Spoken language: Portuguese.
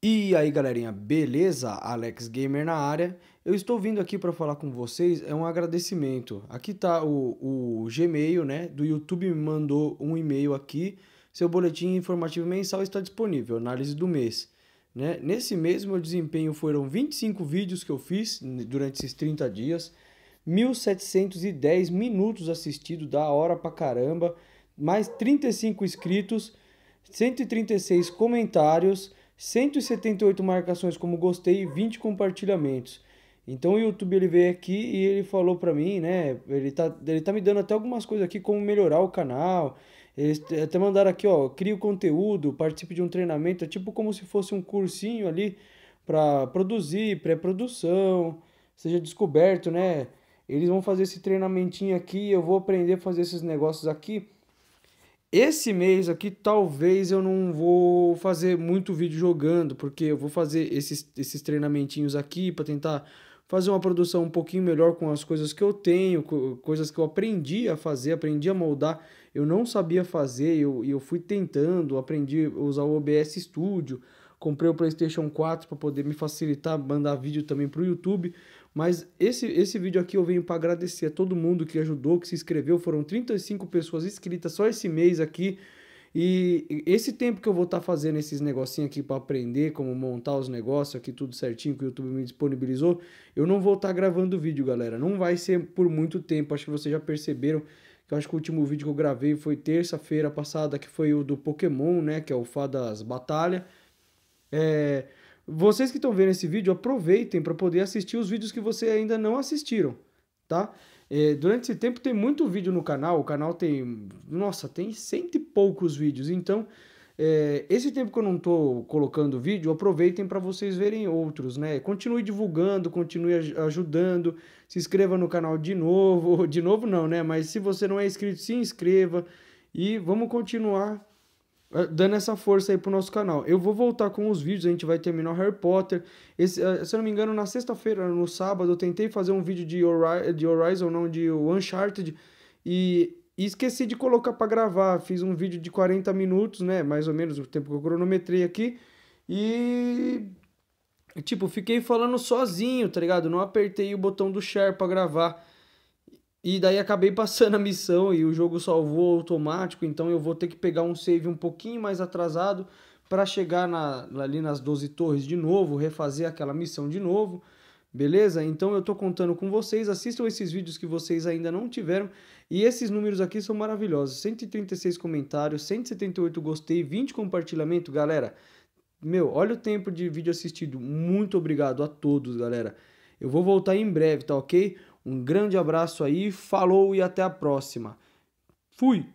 E aí galerinha, beleza? Alex Gamer na área. Eu estou vindo aqui para falar com vocês, é um agradecimento. Aqui tá o, o Gmail, né? Do YouTube me mandou um e-mail aqui. Seu boletim informativo mensal está disponível, análise do mês. Né? Nesse mês, meu desempenho foram 25 vídeos que eu fiz durante esses 30 dias, 1.710 minutos assistidos, da hora pra caramba, mais 35 inscritos, 136 comentários 178 marcações como gostei e 20 compartilhamentos. Então o YouTube ele veio aqui e ele falou para mim, né? Ele tá, ele tá me dando até algumas coisas aqui como melhorar o canal. Eles até mandaram aqui, ó, cria o conteúdo, participe de um treinamento, é tipo como se fosse um cursinho ali para produzir, pré-produção, seja descoberto, né? Eles vão fazer esse treinamentinho aqui, eu vou aprender a fazer esses negócios aqui. Esse mês aqui talvez eu não vou fazer muito vídeo jogando, porque eu vou fazer esses, esses treinamentinhos aqui para tentar fazer uma produção um pouquinho melhor com as coisas que eu tenho, co coisas que eu aprendi a fazer, aprendi a moldar. Eu não sabia fazer, eu, eu fui tentando, aprendi a usar o OBS Studio, Comprei o PlayStation 4 para poder me facilitar mandar vídeo também para o YouTube. Mas esse, esse vídeo aqui eu venho para agradecer a todo mundo que ajudou, que se inscreveu. Foram 35 pessoas inscritas só esse mês aqui. E esse tempo que eu vou estar tá fazendo esses negocinhos aqui para aprender como montar os negócios aqui, tudo certinho que o YouTube me disponibilizou, eu não vou estar tá gravando vídeo, galera. Não vai ser por muito tempo. Acho que vocês já perceberam que eu acho que o último vídeo que eu gravei foi terça-feira passada, que foi o do Pokémon, né? Que é o Fadas Batalha. É, vocês que estão vendo esse vídeo, aproveitem para poder assistir os vídeos que vocês ainda não assistiram, tá? É, durante esse tempo tem muito vídeo no canal, o canal tem, nossa, tem cento e poucos vídeos, então é, esse tempo que eu não estou colocando vídeo, aproveitem para vocês verem outros, né? Continue divulgando, continue ajudando, se inscreva no canal de novo, de novo não, né? Mas se você não é inscrito, se inscreva e vamos continuar ah, dando essa força aí pro nosso canal. Eu vou voltar com os vídeos, a gente vai terminar o Harry Potter. Esse, ah, se eu não me engano, na sexta-feira, no sábado, eu tentei fazer um vídeo de, Ori de Horizon, não, de Uncharted, e, e esqueci de colocar para gravar. Fiz um vídeo de 40 minutos, né, mais ou menos o tempo que eu cronometrei aqui, e... Tipo, fiquei falando sozinho, tá ligado? Não apertei o botão do share para gravar. E daí acabei passando a missão e o jogo salvou automático, então eu vou ter que pegar um save um pouquinho mais atrasado para chegar na, ali nas 12 torres de novo, refazer aquela missão de novo. Beleza? Então eu estou contando com vocês, assistam esses vídeos que vocês ainda não tiveram. E esses números aqui são maravilhosos. 136 comentários, 178 gostei, 20 compartilhamento, galera. Meu, olha o tempo de vídeo assistido. Muito obrigado a todos, galera. Eu vou voltar em breve, tá OK? Um grande abraço aí, falou e até a próxima. Fui!